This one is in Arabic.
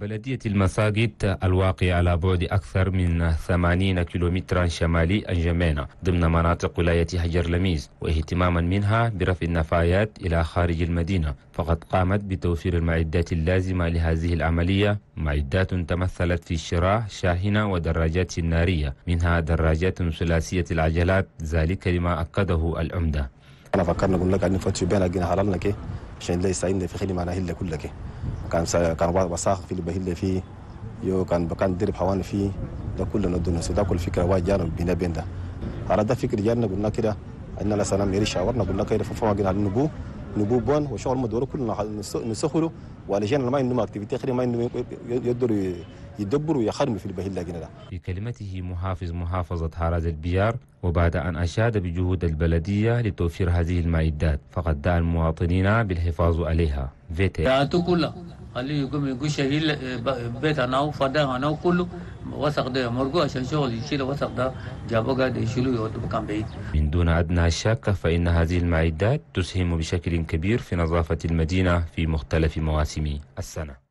بلدية المساجد الواقعة على بعد أكثر من 80 كيلومترا شمالي الجمينة ضمن مناطق ولاية حجر لميز واهتماما منها برفع النفايات إلى خارج المدينة فقد قامت بتوفير المعدات اللازمة لهذه العملية معدات تمثلت في شراء شاحنة ودراجات نارية منها دراجات ثلاثية العجلات ذلك لما أكده العمدة أنا فكرنا قلنا لك أن بينا بيها لكن حللنا كي عشان لي يساعدنا في خلي معنا هلا كلها كان سا... كان بعض وساخ في اللي بهلا فيه يو كان كان درب حوان فيه ده كله ندونا ده كل فكرة واحد جانا بينا بين ده على ده فكر جانا قلنا كده ان لا سلام يري شاورنا قلنا كده فما قلنا النبو نبو بون وشغل مدور كلنا نسخله وعلى جانا ما عندهم اكتيفيتي خير ما انه يقدروا يدبر ويخرم في البهيل لكن ده كلمته محافظ محافظة هاراد البيار وبعد أن أشاد بجهود البلدية لتوفير هذه المعدات فقد دعا المواطنين بالحفاظ عليها فيتي كلها خليه يقوم شهيل بيت انا وفدا انا وكله وثق ده مرقو عشان شغل يشيل وثق ده جابوا قاعد يشيلوا يودوا كان بعيد من دون ادنى الشك فان هذه المعدات تسهم بشكل كبير في نظافه المدينه في مختلف مواسم السنه